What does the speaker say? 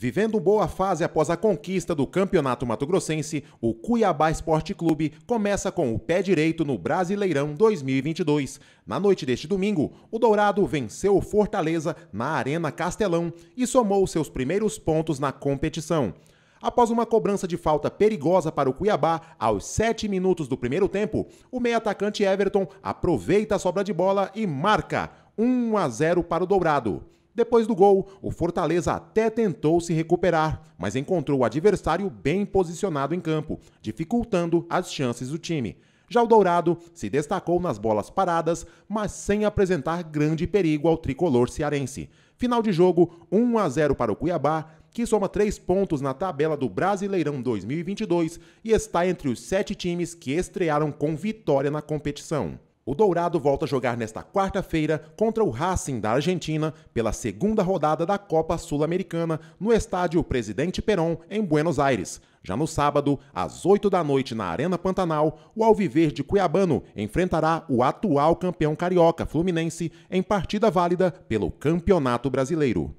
Vivendo boa fase após a conquista do Campeonato Mato Grossense, o Cuiabá Esporte Clube começa com o pé direito no Brasileirão 2022. Na noite deste domingo, o Dourado venceu o Fortaleza na Arena Castelão e somou seus primeiros pontos na competição. Após uma cobrança de falta perigosa para o Cuiabá aos 7 minutos do primeiro tempo, o meio-atacante Everton aproveita a sobra de bola e marca 1 a 0 para o Dourado. Depois do gol, o Fortaleza até tentou se recuperar, mas encontrou o adversário bem posicionado em campo, dificultando as chances do time. Já o Dourado se destacou nas bolas paradas, mas sem apresentar grande perigo ao tricolor cearense. Final de jogo, 1 a 0 para o Cuiabá, que soma três pontos na tabela do Brasileirão 2022 e está entre os sete times que estrearam com vitória na competição. O Dourado volta a jogar nesta quarta-feira contra o Racing da Argentina pela segunda rodada da Copa Sul-Americana no estádio Presidente Perón, em Buenos Aires. Já no sábado, às 8 da noite na Arena Pantanal, o Alviverde Cuiabano enfrentará o atual campeão carioca Fluminense em partida válida pelo Campeonato Brasileiro.